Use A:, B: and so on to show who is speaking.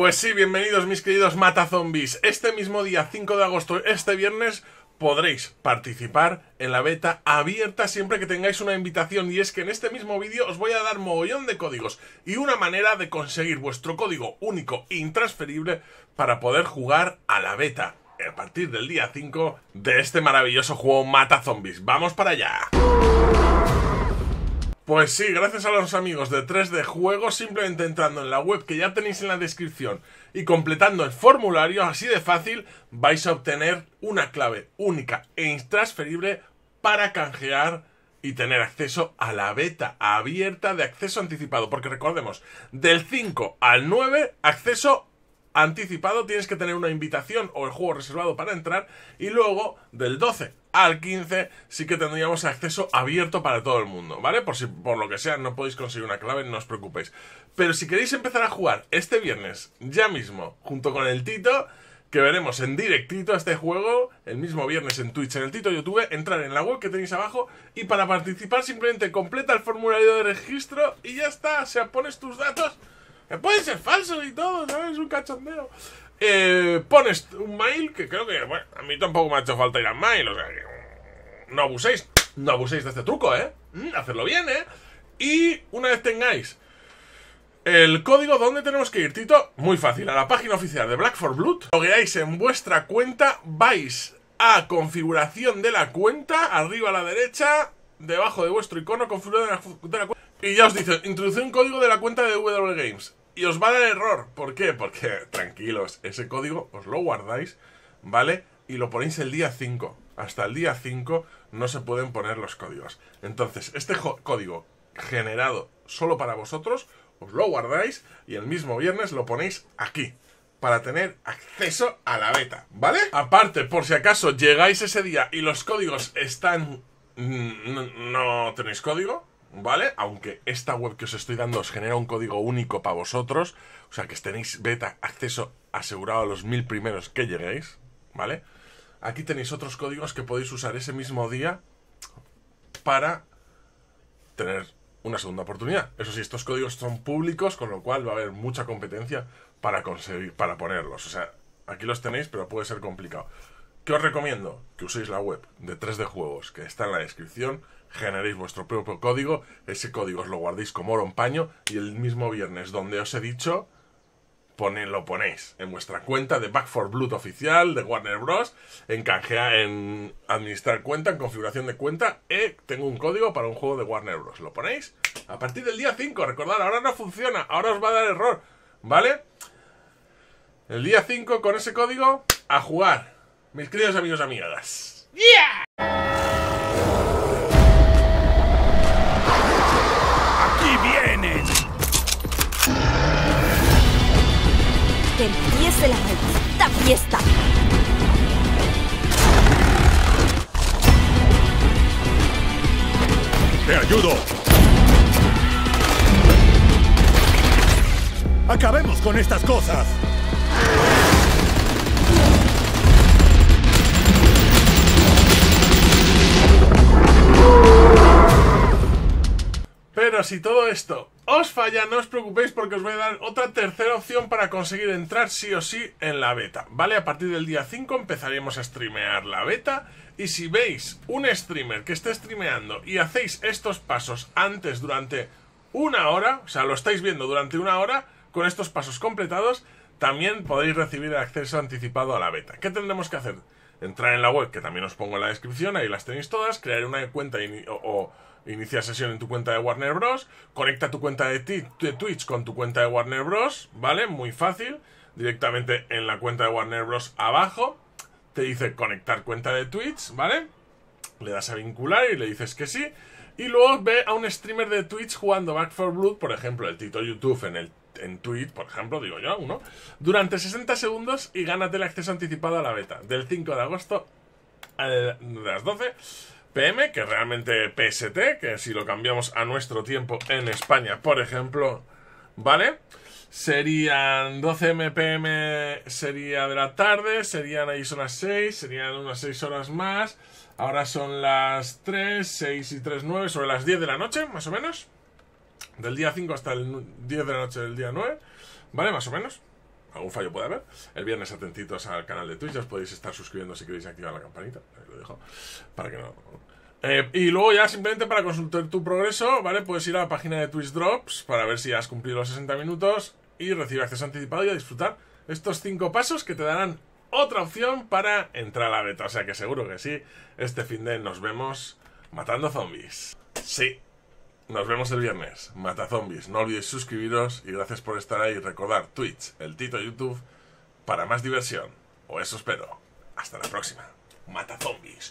A: Pues sí, bienvenidos mis queridos matazombis. Este mismo día 5 de agosto, este viernes, podréis participar en la beta abierta siempre que tengáis una invitación y es que en este mismo vídeo os voy a dar mogollón de códigos y una manera de conseguir vuestro código único e intransferible para poder jugar a la beta a partir del día 5 de este maravilloso juego Mata Zombies. ¡Vamos para allá! Pues sí, gracias a los amigos de 3D Juegos, simplemente entrando en la web que ya tenéis en la descripción y completando el formulario, así de fácil, vais a obtener una clave única e intransferible para canjear y tener acceso a la beta abierta de acceso anticipado. Porque recordemos, del 5 al 9, acceso anticipado tienes que tener una invitación o el juego reservado para entrar y luego del 12 al 15 sí que tendríamos acceso abierto para todo el mundo, ¿vale? Por si por lo que sea no podéis conseguir una clave, no os preocupéis. Pero si queréis empezar a jugar este viernes, ya mismo, junto con el Tito, que veremos en directito este juego, el mismo viernes en Twitch, en el Tito YouTube, entrar en la web que tenéis abajo y para participar simplemente completa el formulario de registro y ya está, se pones tus datos eh, puede ser falso y todo, ¿sabes? Un cachondeo. Eh, pones un mail que creo que, bueno, a mí tampoco me ha hecho falta ir al mail, o sea, que mm, no abuséis, no abuséis de este truco, ¿eh? Mm, hacerlo bien, ¿eh? Y una vez tengáis el código, ¿dónde tenemos que ir, Tito? Muy fácil, a la página oficial de Black for Blood, veáis en vuestra cuenta, vais a configuración de la cuenta, arriba a la derecha, debajo de vuestro icono configuración de la cuenta, y ya os dice, introducir un código de la cuenta de games y os va a dar error. ¿Por qué? Porque, tranquilos, ese código os lo guardáis, ¿vale? Y lo ponéis el día 5. Hasta el día 5 no se pueden poner los códigos. Entonces, este código generado solo para vosotros, os lo guardáis y el mismo viernes lo ponéis aquí para tener acceso a la beta, ¿vale? Aparte, por si acaso llegáis ese día y los códigos están... Mm, no, no tenéis código, ¿vale? Aunque esta web que os estoy dando os genera un código único para vosotros, o sea que tenéis beta acceso asegurado a los mil primeros que lleguéis, ¿vale? Aquí tenéis otros códigos que podéis usar ese mismo día para tener una segunda oportunidad. Eso sí, estos códigos son públicos, con lo cual va a haber mucha competencia para conseguir, para ponerlos. O sea, aquí los tenéis, pero puede ser complicado. ¿Qué os recomiendo? Que uséis la web de 3D Juegos, que está en la descripción, generéis vuestro propio código, ese código os lo guardéis como oro en paño y el mismo viernes donde os he dicho, lo ponéis en vuestra cuenta de Back for Blood oficial de Warner Bros. En en administrar cuenta, en configuración de cuenta. E tengo un código para un juego de Warner Bros. Lo ponéis a partir del día 5. Recordad, ahora no funciona, ahora os va a dar error. ¿Vale? El día 5 con ese código a jugar. Mis queridos amigos y amigas. Yeah. ¡Aquí vienen! ¡Que empiece la maldita fiesta! ¡Te ayudo! ¡Acabemos con estas cosas! si todo esto os falla, no os preocupéis porque os voy a dar otra tercera opción para conseguir entrar sí o sí en la beta, ¿vale? A partir del día 5 empezaremos a streamear la beta y si veis un streamer que esté streameando y hacéis estos pasos antes durante una hora, o sea, lo estáis viendo durante una hora, con estos pasos completados, también podréis recibir el acceso anticipado a la beta. ¿Qué tendremos que hacer? Entrar en la web, que también os pongo en la descripción, ahí las tenéis todas, crear una cuenta o Inicia sesión en tu cuenta de Warner Bros. Conecta tu cuenta de, Twitch con tu cuenta de Warner Bros. ¿Vale? Muy fácil. Directamente en la cuenta de Warner Bros. abajo. Te dice conectar cuenta de Twitch, ¿vale? Le das a vincular y le dices que sí. Y luego ve a un streamer de Twitch jugando Back for Blood, por ejemplo, el Tito YouTube en el Twitch, por ejemplo, digo yo, uno, durante 60 segundos y gánate el acceso anticipado a la beta, del 5 de agosto a las 12 PM, que realmente PST, que si lo cambiamos a nuestro tiempo en España, por ejemplo, ¿vale? Serían 12 MPM, sería de la tarde, serían ahí son las 6, serían unas 6 horas más. Ahora son las 3, 6 y 3, 9, sobre las 10 de la noche, más o menos. Del día 5 hasta el 10 de la noche del día 9, ¿vale? Más o menos algún fallo puede haber. El viernes atentitos al canal de Twitch, os podéis estar suscribiendo si queréis activar la campanita. lo dejo. Para que no. Eh, y luego ya simplemente para consultar tu progreso, ¿vale? Puedes ir a la página de Twitch Drops para ver si has cumplido los 60 minutos y recibir acceso anticipado y a disfrutar estos cinco pasos que te darán otra opción para entrar a la beta. O sea que seguro que sí, este fin de nos vemos matando zombies. Sí. Nos vemos el viernes. Mata zombies. No olvidéis suscribiros y gracias por estar ahí. Recordar Twitch, el Tito YouTube para más diversión. O eso espero. Hasta la próxima. Mata zombies.